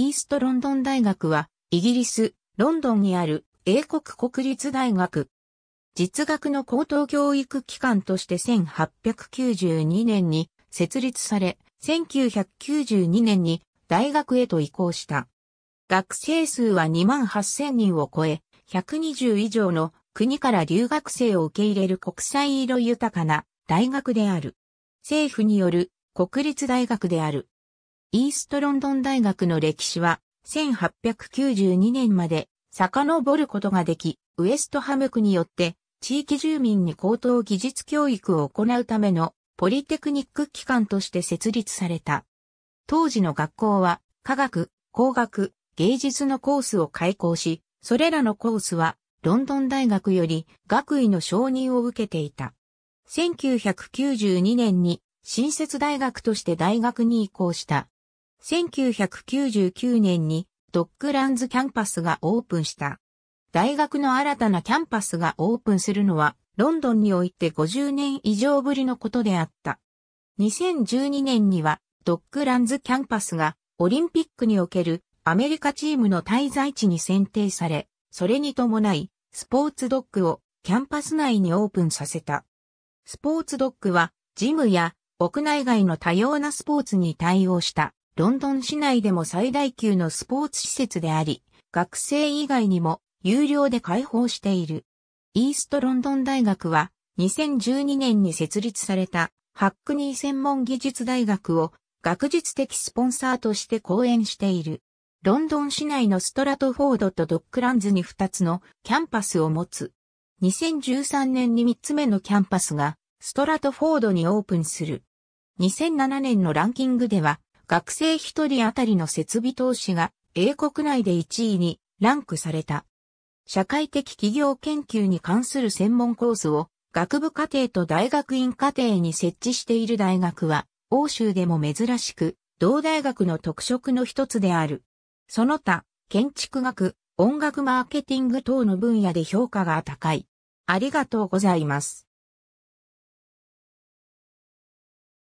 イーストロンドン大学は、イギリス、ロンドンにある英国国立大学。実学の高等教育機関として1892年に設立され、1992年に大学へと移行した。学生数は2万8000人を超え、120以上の国から留学生を受け入れる国際色豊かな大学である。政府による国立大学である。イーストロンドン大学の歴史は、1892年まで遡ることができ、ウエストハム区によって地域住民に高等技術教育を行うためのポリテクニック機関として設立された。当時の学校は科学、工学、芸術のコースを開講し、それらのコースはロンドン大学より学位の承認を受けていた。1992年に新設大学として大学に移行した。1999年にドッグランズキャンパスがオープンした。大学の新たなキャンパスがオープンするのは、ロンドンにおいて50年以上ぶりのことであった。2012年には、ドッグランズキャンパスが、オリンピックにおけるアメリカチームの滞在地に選定され、それに伴い、スポーツドッグをキャンパス内にオープンさせた。スポーツドッグは、ジムや屋内外の多様なスポーツに対応した。ロンドン市内でも最大級のスポーツ施設であり、学生以外にも有料で開放している。イーストロンドン大学は2012年に設立されたハックニー専門技術大学を学術的スポンサーとして講演している。ロンドン市内のストラトフォードとドックランズに2つのキャンパスを持つ。2013年に3つ目のキャンパスがストラトフォードにオープンする。2007年のランキングでは学生一人当たりの設備投資が英国内で1位にランクされた。社会的企業研究に関する専門コースを学部課程と大学院課程に設置している大学は欧州でも珍しく同大学の特色の一つである。その他、建築学、音楽マーケティング等の分野で評価が高い。ありがとうございます。